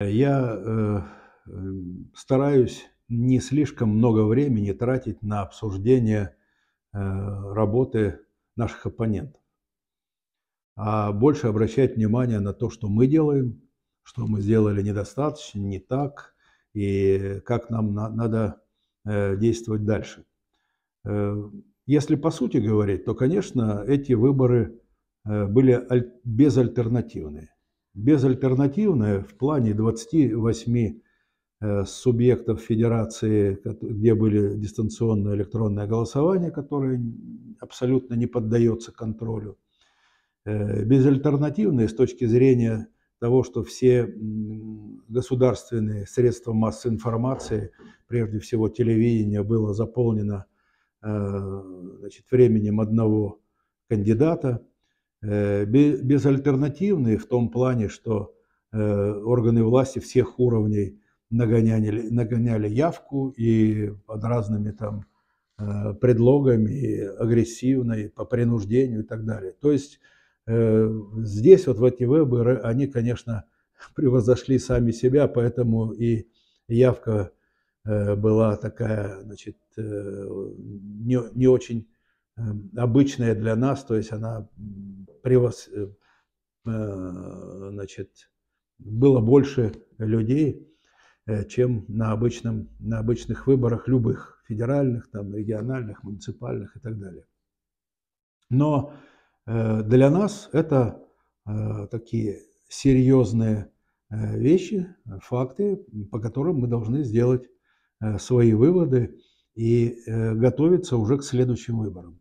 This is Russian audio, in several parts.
Я э, эм, стараюсь не слишком много времени тратить на обсуждение э, работы наших оппонентов, а больше обращать внимание на то, что мы делаем, что мы сделали недостаточно, не так, и как нам на, надо э, действовать дальше. Э, если по сути говорить, то, конечно, эти выборы э, были аль- безальтернативные безальтернативное в плане 28 э, субъектов федерации, где были дистанционное электронное голосование, которое абсолютно не поддается контролю. Э, безальтернативные с точки зрения того, что все государственные средства массовой информации, прежде всего телевидение, было заполнено э, значит, временем одного кандидата – Э, безальтернативные в том плане, что э, органы власти всех уровней нагоняли, нагоняли явку и под разными там э, предлогами, агрессивной, по принуждению и так далее. То есть здесь вот в эти выборы они, конечно, превозошли сами себя, поэтому и явка была такая, значит, не, не очень эм, обычная для нас, то есть она превос... Э, э, значит, было больше людей, э, чем на, обычном, на обычных выборах любых, федеральных, там, региональных, муниципальных и так далее. Но для нас это такие серьезные вещи, факты, по которым мы должны сделать свои выводы и готовиться уже к следующим выборам.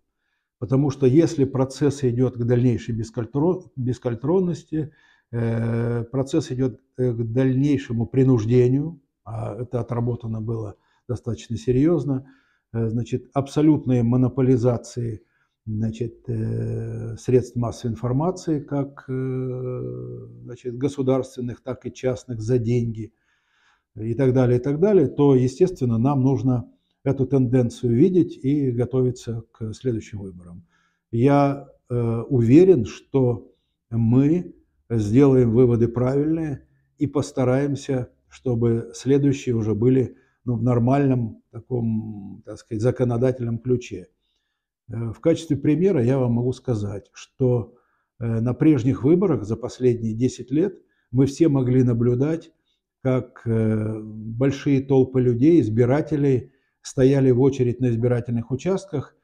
Потому что если процесс идет к дальнейшей бесконтрольности, э, процесс идет э, к дальнейшему принуждению, а это отработано было достаточно серьезно, э, значит, абсолютные монополизации значит, средств массовой информации, как значит, государственных, так и частных, за деньги и так далее, и так далее, то, естественно, нам нужно эту тенденцию видеть и готовиться к следующим выборам. Я э, уверен, что мы сделаем выводы правильные и постараемся, чтобы следующие уже были ну, в нормальном таком, так сказать, законодательном ключе. Э, в качестве примера я вам могу сказать, что э, на прежних выборах за последние 10 лет мы все могли наблюдать, как большие толпы людей, избирателей – стояли в очередь на избирательных участках,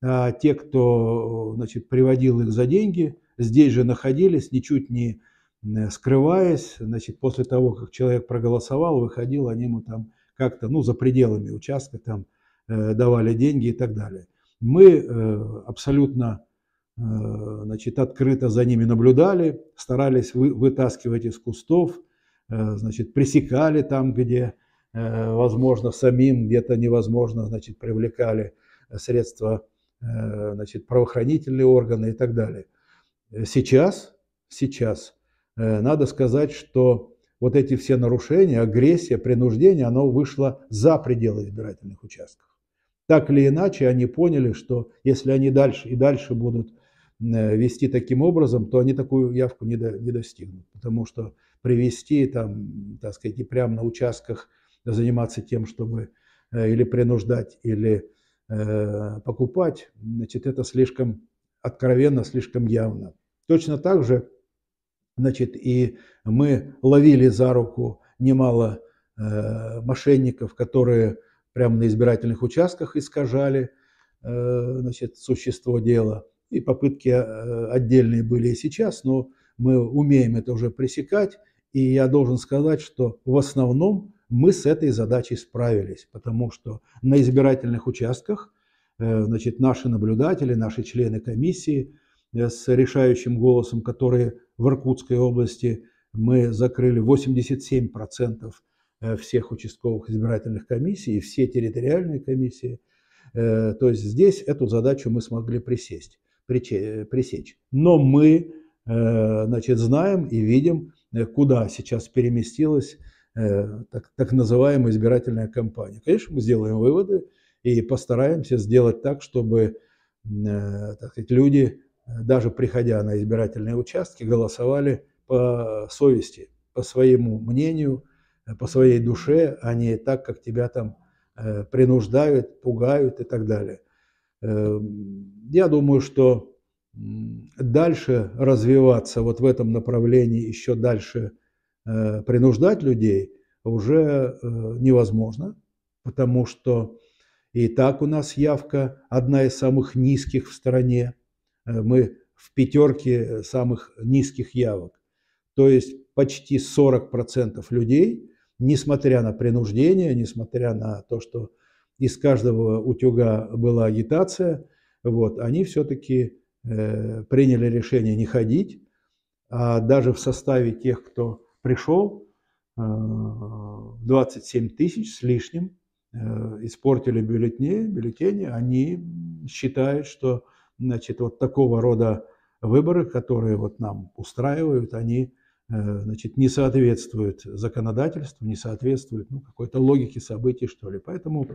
а те, кто значит, приводил их за деньги, здесь же находились, ничуть не э, скрываясь, значит, после того, как человек проголосовал, выходил, они ему там как-то, ну, за пределами участка там э, давали деньги и так далее. Мы э, абсолютно, э, значит, открыто за ними наблюдали, старались вы, вытаскивать из кустов, э, значит, пресекали там, где Э, возможно, самим, где-то невозможно, значит, привлекали э, средства, э, значит, правоохранительные органы и так далее. Сейчас, сейчас надо сказать, что вот эти все нарушения, агрессия, принуждение, оно вышло за пределы избирательных участков. Так или иначе, они поняли, что если они дальше и дальше будут вести таким образом, то они такую явку не, до, не достигнут, потому что привести там, так сказать, и прямо на участках – заниматься тем, чтобы э, или принуждать, или э, покупать, значит, это слишком откровенно, слишком явно. Точно так же, значит, и мы ловили за руку немало э, мошенников, которые прямо на избирательных участках искажали значит, существо дела. И попытки отдельные были и сейчас, но мы умеем это уже пресекать. И я должен сказать, что в основном мы с этой задачей справились, потому что на избирательных участках э, значит, наши наблюдатели, наши члены комиссии э, с решающим голосом, которые в Иркутской области мы закрыли 87% э, всех участковых избирательных комиссий и все территориальные комиссии. То есть здесь эту задачу мы смогли присесть, пресечь. Но мы значит, знаем и видим, куда сейчас переместилась Э, так, так называемая избирательная кампания. Конечно, мы сделаем выводы и постараемся сделать так, чтобы э, так сказать, люди, э, даже приходя на избирательные участки, голосовали по совести, по своему мнению, по своей душе, а не так, как тебя там принуждают, пугают и так далее. Эм, я думаю, что дальше развиваться вот в этом направлении еще дальше – Э, принуждать людей уже э, невозможно, потому что и так у нас явка одна из самых низких в стране. Э, мы в пятерке самых низких явок. То есть почти 40% людей, несмотря на принуждение, несмотря на то, что из каждого утюга была агитация, вот, они все-таки э, приняли решение не ходить, а даже в составе тех, кто пришел, 27 э, тысяч с лишним э, испортили бюллетени, бюллетени, они считают, что значит, вот такого рода выборы, которые вот нам устраивают, они э, значит, не соответствуют законодательству, не соответствуют ну, какой-то логике событий, что ли. Поэтому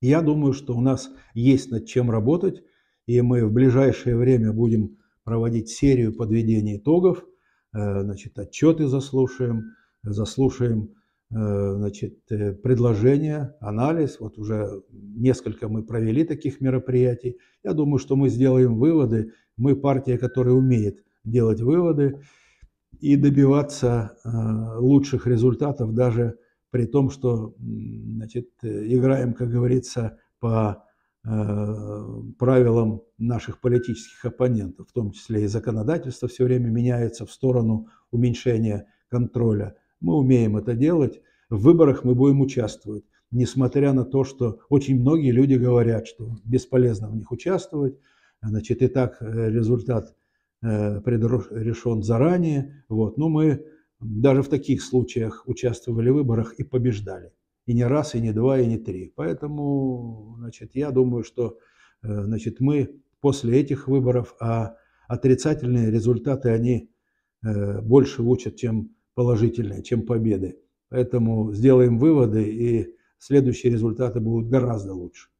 я думаю, что у нас есть над чем работать, и мы в ближайшее время будем проводить серию подведения итогов – Э, значит, отчеты заслушаем, заслушаем э, значит, э, предложения, анализ. Вот уже несколько мы провели таких мероприятий. Я думаю, что мы сделаем выводы. Мы партия, которая умеет делать выводы и добиваться лучших результатов даже при том, что значит, играем, как говорится, по Э, правилам наших политических оппонентов, в том числе и законодательство все время меняется в сторону уменьшения контроля. Мы умеем это делать, в выборах мы будем участвовать, несмотря на то, что очень многие люди говорят, что бесполезно в них участвовать, значит, и так э, результат э, предрешен заранее. Вот. Но мы даже в таких случаях участвовали в выборах и побеждали и не раз, и не два, и не три. Поэтому, значит, я думаю, что э, значит, мы после этих выборов, а отрицательные результаты, они э, больше учат, чем положительные, чем победы. Поэтому сделаем выводы, и следующие результаты будут гораздо лучше.